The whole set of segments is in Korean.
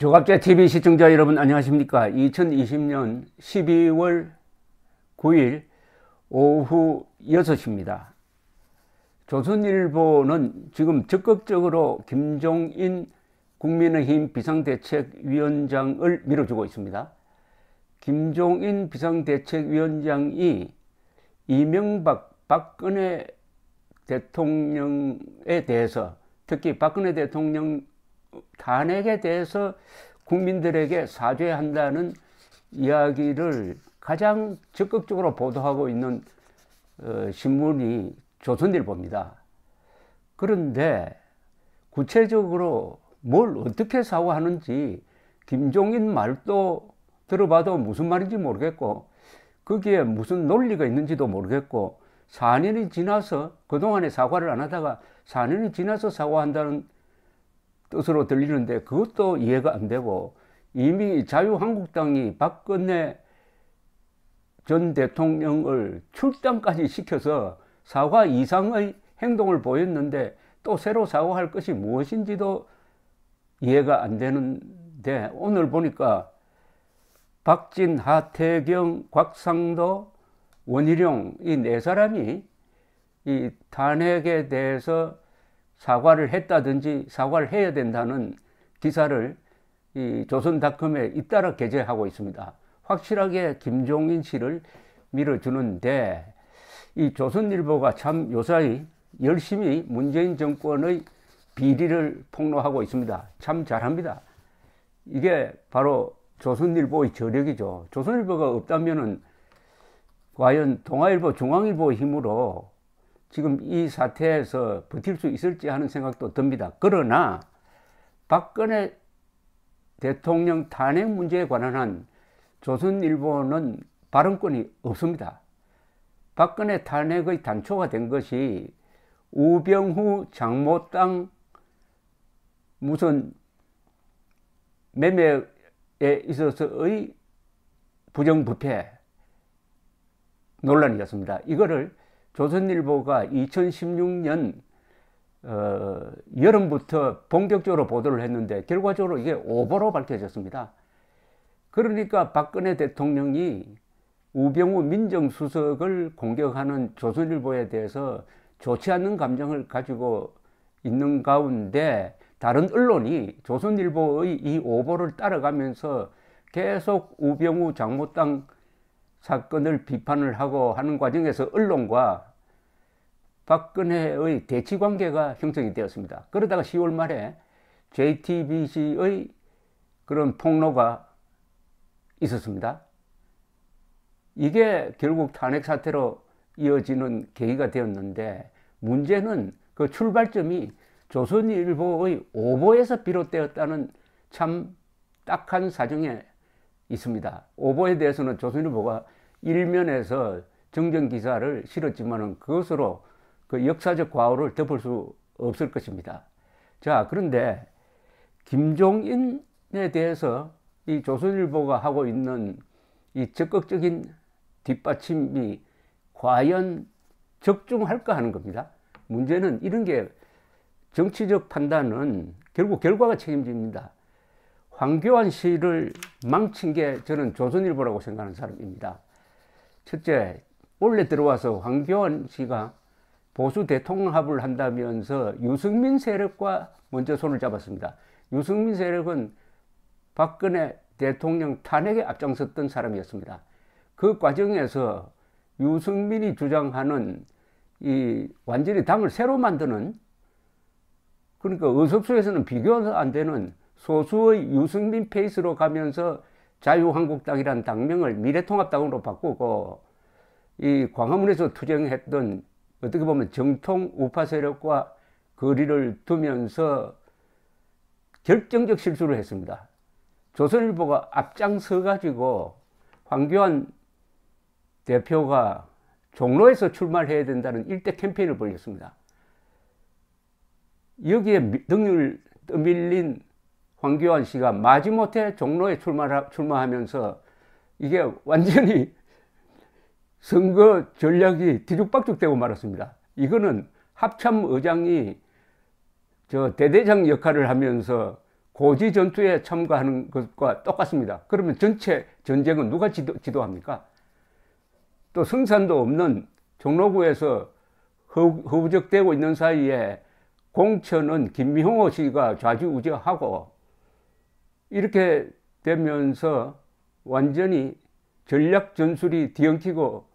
조갑제 TV 시청자 여러분 안녕하십니까 2020년 12월 9일 오후 6시입니다 조선일보는 지금 적극적으로 김종인 국민의힘 비상대책위원장을 밀어주고 있습니다 김종인 비상대책위원장이 이명박 박근혜 대통령에 대해서 특히 박근혜 대통령 탄핵에 대해서 국민들에게 사죄한다는 이야기를 가장 적극적으로 보도하고 있는 어, 신문이 조선일보입니다. 그런데 구체적으로 뭘 어떻게 사고하는지 김종인 말도 들어봐도 무슨 말인지 모르겠고 거기에 무슨 논리가 있는지도 모르겠고 4년이 지나서 그동안에 사과를 안 하다가 4년이 지나서 사과한다는 뜻으로 들리는데 그것도 이해가 안 되고 이미 자유한국당이 박근혜 전 대통령을 출당까지 시켜서 사과 이상의 행동을 보였는데 또 새로 사과할 것이 무엇인지도 이해가 안 되는데 오늘 보니까 박진, 하태경, 곽상도, 원희룡 이 네 사람이 이 탄핵에 대해서 사과를 했다든지 사과를 해야 된다는 기사를 이 조선닷컴에 잇따라 게재하고 있습니다. 확실하게 김종인 씨를 밀어주는데 이 조선일보가 참 요사이 열심히 문재인 정권의 비리를 폭로하고 있습니다. 참 잘합니다. 이게 바로 조선일보의 저력이죠. 조선일보가 없다면은 과연 동아일보, 중앙일보의 힘으로 지금 이 사태에서 버틸 수 있을지 하는 생각도 듭니다. 그러나 박근혜 대통령 탄핵 문제에 관한 한 조선일보는 발언권이 없습니다. 박근혜 탄핵의 단초가 된 것이 우병우 장모 땅 무슨 매매에 있어서의 부정부패 논란이었습니다. 이거를 조선일보가 2016년 어, 여름부터 본격적으로 보도를 했는데 결과적으로 이게 오보로 밝혀졌습니다. 그러니까 박근혜 대통령이 우병우 민정수석을 공격하는 조선일보에 대해서 좋지 않은 감정을 가지고 있는 가운데 다른 언론이 조선일보의 이 오보를 따라가면서 계속 우병우 장모땅 사건을 비판을 하고 하는 과정에서 언론과 박근혜의 대치 관계가 형성이 되었습니다. 그러다가 10월 말에 JTBC의 그런 폭로가 있었습니다. 이게 결국 탄핵 사태로 이어지는 계기가 되었는데 문제는 그 출발점이 조선일보의 오보에서 비롯되었다는 참 딱한 사정에 있습니다. 오보에 대해서는 조선일보가 일면에서 정정 기사를 실었지만은 그것으로 그 역사적 과오를 덮을 수 없을 것입니다. 자, 그런데 김종인에 대해서 이 조선일보가 하고 있는 이 적극적인 뒷받침이 과연 적중할까 하는 겁니다. 문제는 이런 게 정치적 판단은 결국 결과가 책임집니다. 황교안 씨를 망친 게 저는 조선일보라고 생각하는 사람입니다. 첫째, 원래 들어와서 황교안 씨가 보수 대통합을 한다면서 유승민 세력과 먼저 손을 잡았습니다. 유승민 세력은 박근혜 대통령 탄핵에 앞장섰던 사람이었습니다. 그 과정에서 유승민이 주장하는 이 완전히 당을 새로 만드는 그러니까 의석수에서는 비교가 안 되는 소수의 유승민 페이스로 가면서 자유한국당이란 당명을 미래통합당으로 바꾸고 이 광화문에서 투쟁했던 어떻게 보면 정통 우파 세력과 거리를 두면서 결정적 실수를 했습니다. 조선일보가 앞장서 가지고 황교안 대표가 종로에서 출마해야 를 된다는 일대 캠페인을 벌였습니다. 여기에 등률 떠밀린 황교안 씨가 마지못해 종로에 출마, 출마하면서 이게 완전히 선거 전략이 뒤죽박죽되고 말았습니다. 이거는 합참 의장이 저 대대장 역할을 하면서 고지 전투에 참가하는 것과 똑같습니다. 그러면 전체 전쟁은 누가 지도, 지도합니까? 또승산도 없는 종로구에서 허우적대고 있는 사이에 공천은 김미홍호 씨가 좌지우지하고 이렇게 되면서 완전히 전략 전술이 뒤엉키고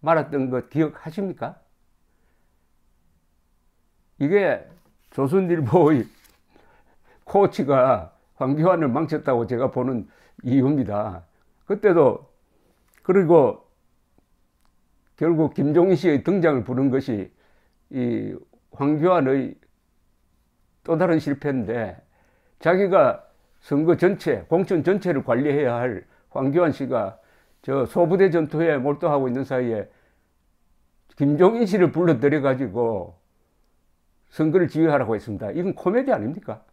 말았던 것 기억하십니까? 이게 조선일보의 코치가 황교안을 망쳤다고 제가 보는 이유입니다. 그때도 그리고 결국 김종인 씨의 등장을 부른 것이 이 황교안의 또 다른 실패인데 자기가 선거 전체, 공천 전체를 관리해야 할 황교안 씨가 저 소부대 전투에 몰두하고 있는 사이에 김종인 씨를 불러들여가지고 선거를 지휘하라고 했습니다. 이건 코미디 아닙니까?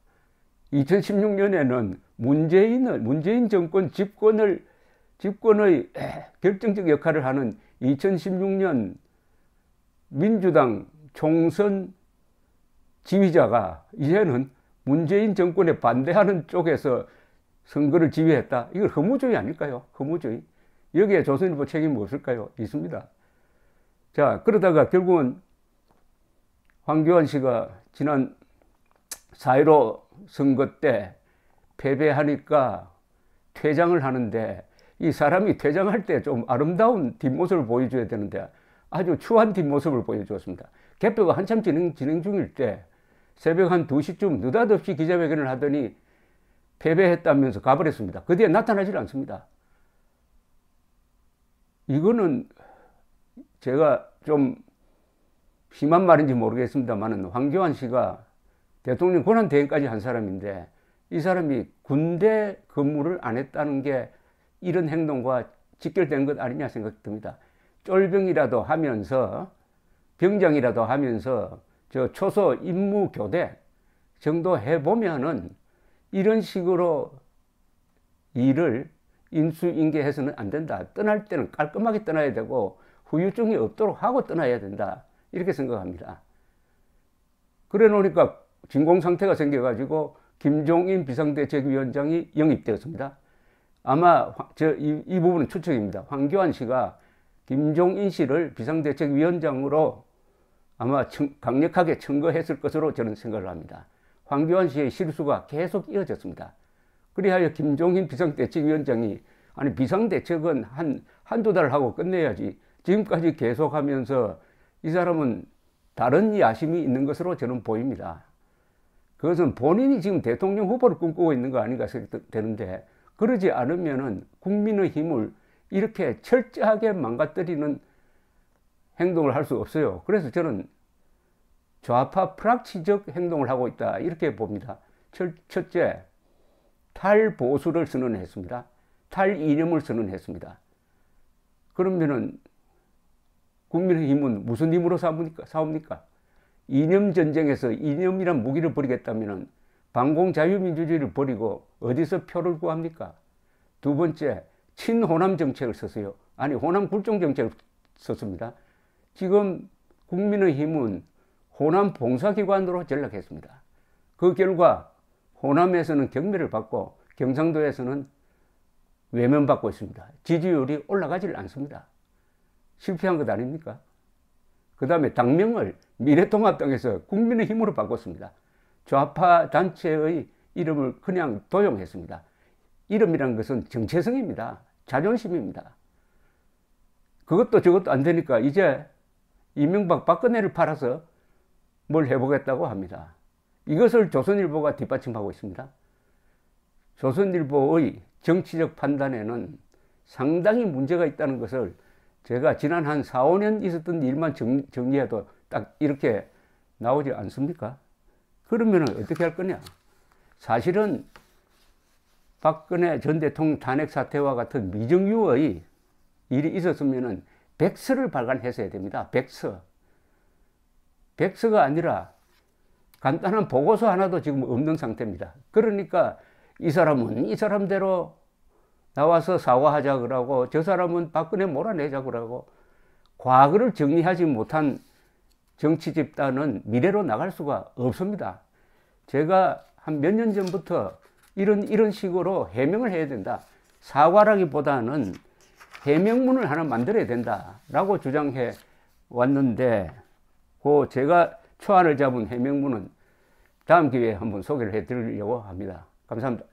2016년에는 문재인은, 문재인 정권 집권을, 집권의 결정적 역할을 하는 2016년 민주당 총선 지휘자가 이제는 문재인 정권에 반대하는 쪽에서 선거를 지휘했다. 이걸 허무주의 아닐까요? 허무주의. 여기에 조선일보 책임 이 없을까요? 있습니다. 자, 그러다가 결국은 황교안 씨가 지난 4.15 선거 때 패배하니까 퇴장을 하는데 이 사람이 퇴장할 때 좀 아름다운 뒷모습을 보여줘야 되는데 아주 추한 뒷모습을 보여주었습니다. 개표가 한참 진행, 진행 중일 때 새벽 한 2시쯤 느닷없이 기자회견을 하더니 패배했다면서 가버렸습니다. 그 뒤에 나타나질 않습니다. 이거는 제가 좀 심한 말인지 모르겠습니다만 황교안 씨가 대통령 권한대행까지 한 사람인데 이 사람이 군대 근무를 안 했다는 게 이런 행동과 직결된 것 아니냐 생각이 듭니다. 쫄병이라도 하면서 병장이라도 하면서 저 초소 임무 교대 정도 해보면은 이런 식으로 일을 인수인계해서는 안 된다. 떠날 때는 깔끔하게 떠나야 되고 후유증이 없도록 하고 떠나야 된다. 이렇게 생각합니다. 그래 놓으니까 진공 상태가 생겨가지고 김종인 비상대책위원장이 영입되었습니다. 아마 저 이 부분은 추측입니다. 황교안 씨가 김종인 씨를 비상대책위원장으로 아마 강력하게 증거했을 것으로 저는 생각을 합니다. 황교안 씨의 실수가 계속 이어졌습니다. 그리하여 김종인 비상대책위원장이 아니 비상대책은 한 한두 달 하고 끝내야지 지금까지 계속하면서 이 사람은 다른 야심이 있는 것으로 저는 보입니다. 그것은 본인이 지금 대통령 후보를 꿈꾸고 있는 거 아닌가 되는데 그러지 않으면 국민의 힘을 이렇게 철저하게 망가뜨리는 행동을 할 수 없어요. 그래서 저는 좌파 프락치적 행동을 하고 있다 이렇게 봅니다. 첫, 째 탈보수를 선언했습니다. 탈이념을 선언했습니다. 그러면은 국민의힘은 무슨 힘으로 싸웁니까? 사옵니까 이념 전쟁에서 이념이란 무기를 버리겠다면은 반공 자유민주주의를 버리고 어디서 표를 구합니까? 두 번째 친호남 정책을 썼어요. 아니 호남 굴종 정책을 썼습니다. 지금 국민의힘은 호남 봉사기관으로 전락했습니다. 그 결과 호남에서는 경매를 받고 경상도에서는 외면받고 있습니다. 지지율이 올라가질 않습니다. 실패한 것 아닙니까? 그 다음에 당명을 미래통합당에서 국민의힘으로 바꿨습니다. 좌파 단체의 이름을 그냥 도용했습니다. 이름이란 것은 정체성입니다. 자존심입니다. 그것도 저것도 안 되니까 이제 이명박 박근혜를 팔아서 뭘 해보겠다고 합니다. 이것을 조선일보가 뒷받침하고 있습니다. 조선일보의 정치적 판단에는 상당히 문제가 있다는 것을 제가 지난 한 4, 5년 있었던 일만 정, 정리해도 딱 이렇게 나오지 않습니까? 그러면 어떻게 할 거냐? 사실은 박근혜 전 대통령 탄핵 사태와 같은 미정유의 일이 있었으면 백서를 발간했어야 됩니다. 백서. 백서가 아니라 간단한 보고서 하나도 지금 없는 상태입니다. 그러니까 이 사람은 이 사람대로 나와서 사과하자 그러고 저 사람은 박근혜 몰아내자 그러고 과거를 정리하지 못한 정치 집단은 미래로 나갈 수가 없습니다. 제가 한 몇 년 전부터 이런 이런 식으로 해명을 해야 된다. 사과라기보다는 대명문을 하나 만들어야 된다라고 주장해 왔는데 그 제가 초안을 잡은 해명문은 다음 기회에 한번 소개를 해 드리려고 합니다. 감사합니다.